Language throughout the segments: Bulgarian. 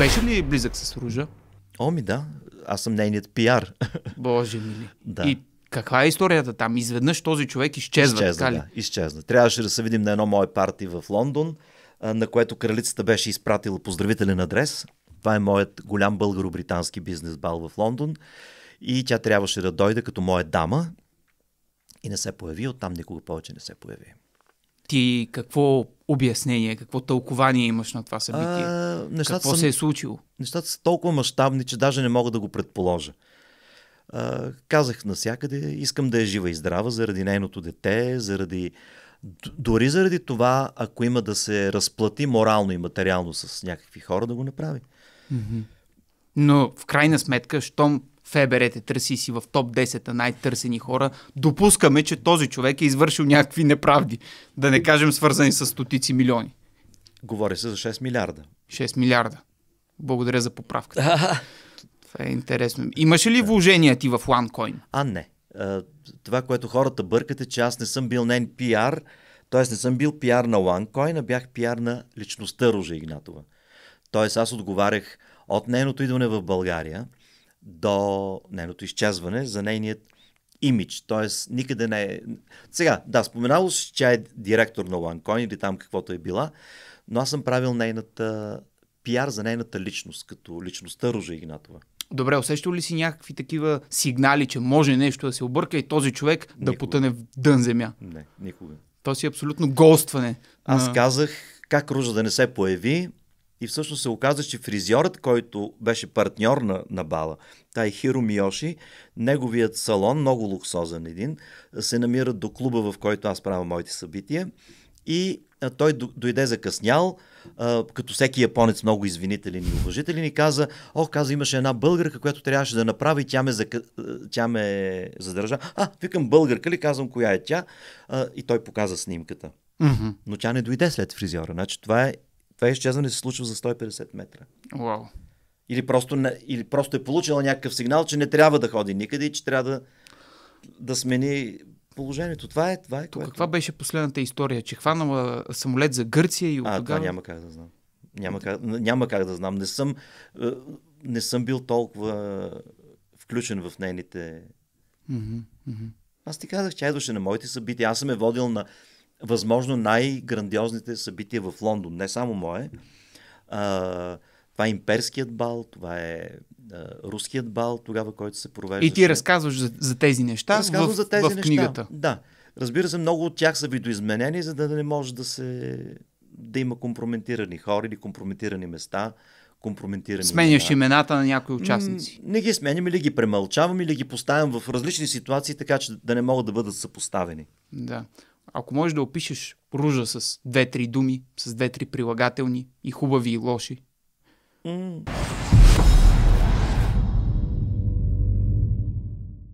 Беше ли близък с Ружа? О, ми да, аз съм нейният пиар. Боже мили. Да. И каква е историята там? Изведнъж този човек изчезва. Изчезна, така ли? да, изчезна. Трябваше да се видим на едно мое парти в Лондон, на което кралицата беше изпратила поздравителен адрес. Това е моят голям българо-британски бизнес бал в Лондон. И тя трябваше да дойде като моя дама и не се появи, оттам никога повече не се появи. Ти какво обяснение, какво тълкование имаш на това събитие? А, нещата какво са, се е случило? Нещата са толкова мащабни, че даже не мога да го предположа. А, казах насякъде, искам да е жива и здрава заради нейното дете, заради дори заради това, ако има да се разплати морално и материално с някакви хора, да го направи. Но в крайна сметка, щом ФБР те търси си в топ 10 на най-търсени хора, допускаме, че този човек е извършил някакви неправди. Да не кажем свързани с стотици милиони. Говори се за 6 милиарда. 6 милиарда. Благодаря за поправката. Това е интересно. Имаше ли вложения ти в OneCoin? А, не. Това, което хората бъркат е, че аз не съм бил нен пиар, т.е. не съм бил пиар на OneCoin, а бях пиар на личността Ружа Игнатова. Т.е. аз отговарях от нейното идване в България – до нейното изчезване, за нейният имидж. Т.е. никъде не е... Сега, да, споменало се, че е директор на OneCoin или там каквото е била, но аз съм правил нейната пиар за нейната личност, като личността Ружа Игнатова. Добре, усещал ли си някакви такива сигнали, че може нещо да се обърка и този човек никога. да потъне в дън земя? Не, никога. То си е абсолютно голстване. Аз казах как Ружа да не се появи, и всъщност се оказа, че фризьорът, който беше партньор на, на бала, тай Хиро Миоши, неговият салон, много луксозен един, се намира до клуба, в който аз правя моите събития. И а, той дойде закъснял, а, като всеки японец много извинителен и уважителен и каза, о, каза, имаше една българка, която трябваше да направи, тя ме, зак... тя ме задържа. А, викам българка ли, казвам коя е тя. А, и той показа снимката. Mm-hmm. Но тя не дойде след фризьора. Значи това е това изчезване се случва за 150 метра. Wow. Или, просто не, или просто е получила някакъв сигнал, че не трябва да ходи никъде и че трябва да, да смени положението. Това е. Това е То което... Каква беше последната история? Че хванала самолет за Гърция и оттогава... а, това няма как да знам. Няма как, няма как да знам. Не съм, е, не съм бил толкова включен в нейните... Mm-hmm. Mm-hmm. Аз ти казах, че идваше на моите събития. Аз съм е водил на възможно най-грандиозните събития в Лондон. Не само мое. А, това е имперският бал, това е а, руският бал, тогава, който се провежда. И ти разказваш за, за тези неща в, за тези в неща. книгата. Да. Разбира се, много от тях са видоизменени, за да не може да се да има компрометирани хора или компрометирани места, компрометирани. Сменяш места. имената на някои участници. М- не ги сменям или ги премълчавам или ги поставям в различни ситуации, така че да не могат да бъдат съпоставени. Да. Ако можеш да опишеш ружа с две-три думи, с две-три прилагателни и хубави и лоши. Mm.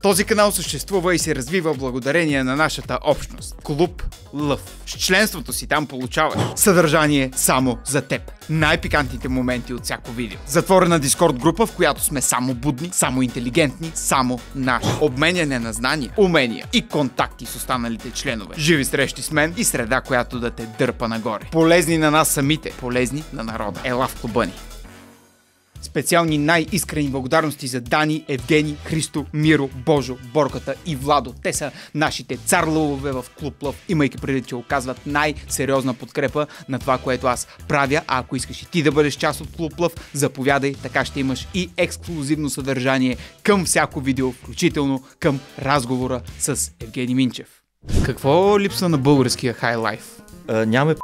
Този канал съществува и се развива благодарение на нашата общност. Клуб лъв. С членството си там получаваш съдържание само за теб. Най-пикантните моменти от всяко видео. Затворена дискорд група, в която сме само будни, само интелигентни, само наши. Обменяне на знания, умения и контакти с останалите членове. Живи срещи с мен и среда, която да те дърпа нагоре. Полезни на нас самите, полезни на народа. Ела в клуба ни. Специални най-искрени благодарности за Дани, Евгени, Христо, Миро, Божо, Борката и Владо. Те са нашите царлове в Клуб Лъв, имайки преди, че оказват най-сериозна подкрепа на това, което аз правя. А ако искаш и ти да бъдеш част от Клуб Лъв, заповядай, така ще имаш и ексклюзивно съдържание към всяко видео, включително към разговора с Евгений Минчев. Какво липсва на българския хайлайф? Е, нямаме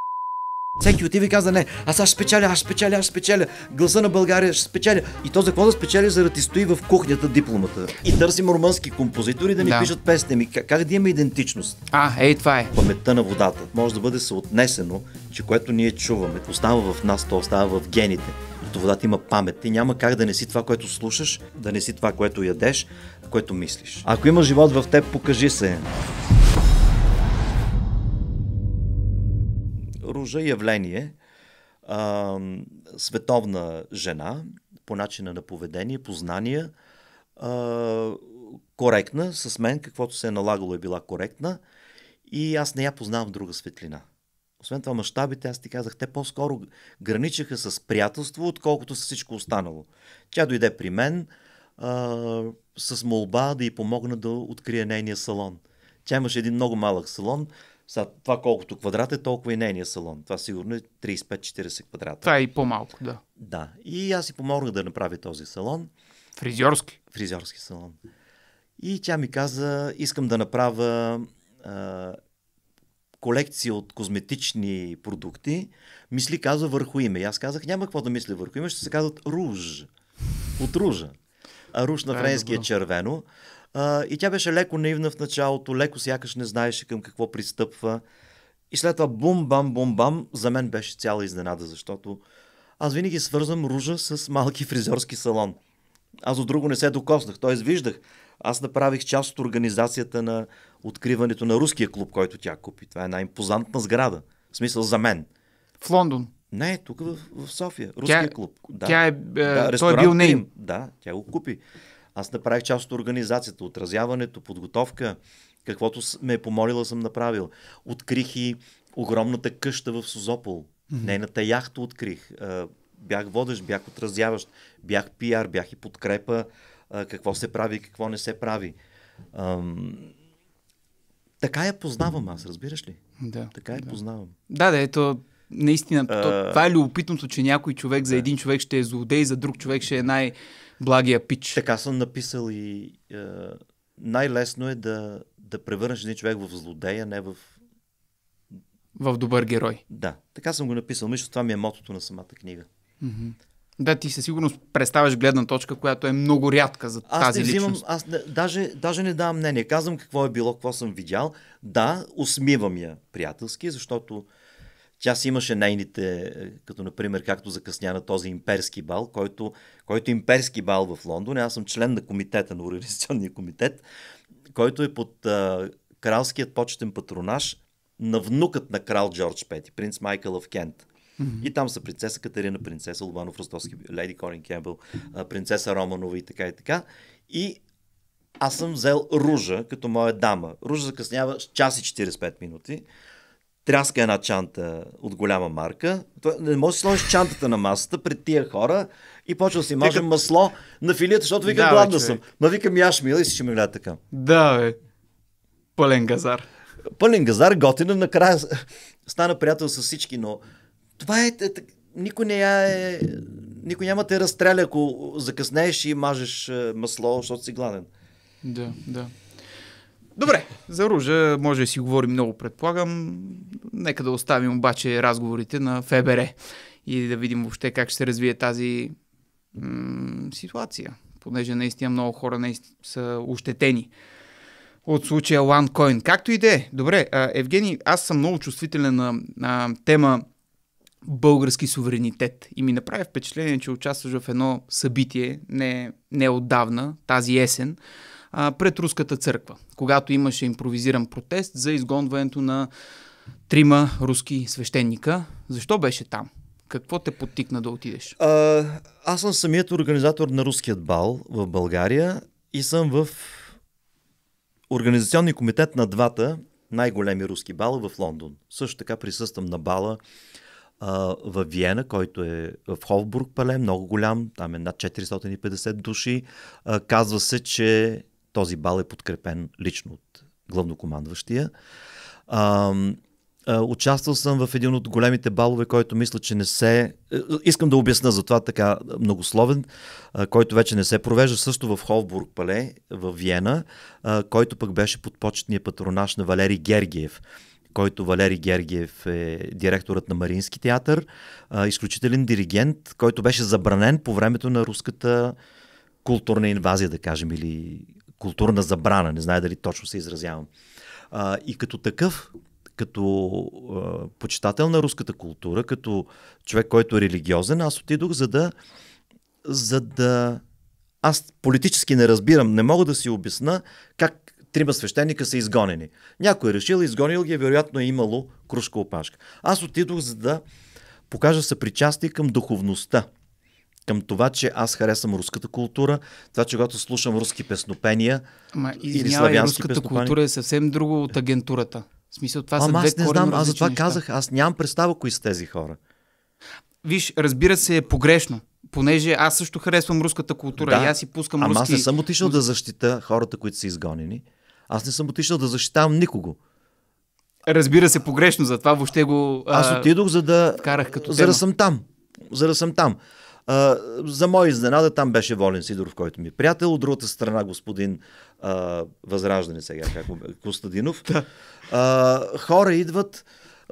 всеки отива и каза, не, аз аз спечеля, аз спечеля, аз спечеля. Гласа на България ще спечеля. И то за какво да спечели, заради стои в кухнята дипломата. И търсим румънски композитори да ни да. пишат песни. Ми, как да имаме идентичност? А, ей, това е. Паметта на водата може да бъде съотнесено, че което ние чуваме, остава в нас, то остава в гените. Като водата има памет. Ти няма как да не си това, което слушаш, да не си това, което ядеш, което мислиш. Ако има живот в теб, покажи се. Ружа явление а, световна жена по начина на поведение, познания, а, коректна с мен, каквото се е налагало е била коректна и аз не я познавам друга светлина. Освен това, мащабите, аз ти казах, те по-скоро граничаха с приятелство, отколкото с всичко останало. Тя дойде при мен а, с молба да й помогна да открие нейния салон. Тя имаше един много малък салон, са, това колкото квадрат е, толкова и нейния салон. Това сигурно е 35-40 квадрата. Това е и по-малко, да. Да. И аз си помогнах да направя този салон. Фризьорски. Фризьорски салон. И тя ми каза, искам да направя а, колекция от козметични продукти. Мисли, казва, върху име. И аз казах, няма какво да мисля върху име, ще се казват руж. От ружа. А руж на е френски е червено. А, и тя беше леко наивна в началото, леко сякаш не знаеше към какво пристъпва. И след това бум-бам-бум-бам, за мен беше цяла изненада, защото аз винаги свързвам ружа с малки фризьорски салон. Аз от друго не се докоснах, т.е. виждах. Аз направих част от организацията на откриването на руския клуб, който тя купи. Това е една импозантна сграда. В смисъл за мен. В Лондон? Не, тук в, в София. Руския тя, клуб. Да. Тя е, е, да, той е бил нейм. Да, тя го купи. Аз направих част от организацията, отразяването, подготовка, каквото ме е помолила съм направил. Открих и огромната къща в Созопол. Mm-hmm. Нейната яхта открих. Бях водещ, бях отразяващ, бях пиар, бях и подкрепа какво се прави и какво не се прави. Така я познавам аз, разбираш ли? Да. Така я да. познавам. Да, да, ето, наистина, а... това е любопитното, че някой човек за един човек ще е злодей, за друг човек ще е най- Благия пич. Така съм написал и е, най-лесно е да, да превърнеш един човек в злодея, не в... В добър герой. Да, така съм го написал. Мисля, това ми е мотото на самата книга. Mm-hmm. Да, ти със сигурност представяш гледна точка, която е много рядка за аз тази не взимам, личност. Аз не, даже, даже не давам мнение. Казвам какво е било, какво съм видял. Да, усмивам я приятелски, защото тя си имаше нейните, като например, както закъсня на този имперски бал, който, който е имперски бал в Лондон. Аз съм член на комитета, на организационния комитет, който е под а, кралският почетен патронаж на внукът на крал Джордж Пети, принц Майкъл в Кент. И там са принцеса Катерина, принцеса Лобанов Ростовски, леди Корин Кембъл, принцеса Романова и така и така. И аз съм взел Ружа като моя дама. Ружа закъснява с час и 45 минути тряска една чанта от голяма марка. Той, не може да сложиш чантата на масата пред тия хора и почва да си мажа Тека... масло на филията, защото вика да, гладна съм. Ма викам, яш мила и нали си ще ме гледа така. Да, бе. Пълен газар. Пълен газар, готина, накрая стана приятел с всички, но това е... е никой не я е... Никой няма те разстреля, ако закъснееш и мажеш е, масло, защото си гладен. Да, да. Добре, за Ружа може да си говорим много, предполагам. Нека да оставим обаче разговорите на ФБР и да видим въобще как ще се развие тази м- ситуация, понеже наистина много хора наистина са ощетени от случая OneCoin. Както и да е. Добре, Евгений, аз съм много чувствителен на, на тема български суверенитет. И ми направи впечатление, че участваш в едно събитие, не, не отдавна, тази есен, а, пред Руската църква, когато имаше импровизиран протест за изгонването на трима руски свещеника. Защо беше там? Какво те подтикна да отидеш? А, аз съм самият организатор на руският бал в България и съм в Организационния комитет на двата най-големи руски бала в Лондон. Също така присъствам на бала а, в Виена, който е в Холбург, пале, много голям, там е над 450 души. А, казва се, че този бал е подкрепен лично от главнокомандващия. А, Участвал съм в един от големите балове, който мисля, че не се... Е, е, искам да обясна за това така многословен, който вече не се провежда също в Холбург Пале, в Виена, който пък беше под почетния патронаж на Валерий Гергиев който Валери Гергиев е директорът на Марински театър, изключителен диригент, който беше забранен по времето на руската културна инвазия, да кажем, или културна забрана, не знае дали точно се изразявам. А, и като такъв, като а, почитател на руската култура, като човек, който е религиозен, аз отидох за да, за да... Аз политически не разбирам, не мога да си обясна как трима свещеника са изгонени. Някой е решил, изгонил ги, е, вероятно е имало кружка опашка. Аз отидох за да покажа съпричастие към духовността, към това, че аз харесвам руската култура, това, че когато слушам руски песнопения Ама, или славянски руската песнопания... култура е съвсем друго от агентурата. В смисъл, това Ама са две аз не знам, аз това неща. казах, аз нямам представа кои са тези хора. Виж, разбира се, е погрешно понеже аз също харесвам руската култура да, и аз си пускам ама руски... Ама аз не съм отишъл да защита хората, които са изгонени. Аз не съм отишъл да защитавам никого. Разбира се, погрешно, затова въобще го... Аз отидох, за да... Карах като за да съм там. За да съм там. А, за моя изненада там беше Волен Сидоров, който ми е приятел. От другата страна господин а, Възраждане сега, как му, Костадинов. а, хора идват,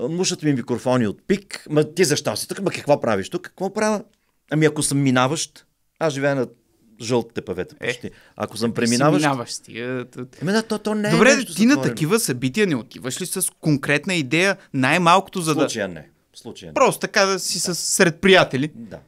мушат ми микрофони от пик. Ма ти защо си тук? Ма какво правиш тук? Какво правя? Ами ако съм минаващ, аз живея на жълтите павета е, почти. Е, Ако съм преминаващ... Минаваш е, ти. Ами да, то, то не е Добре, е ти на такива събития не отиваш ли с конкретна идея, най-малкото за да... случая не. случая не. Просто така да си да. сред приятели. Да.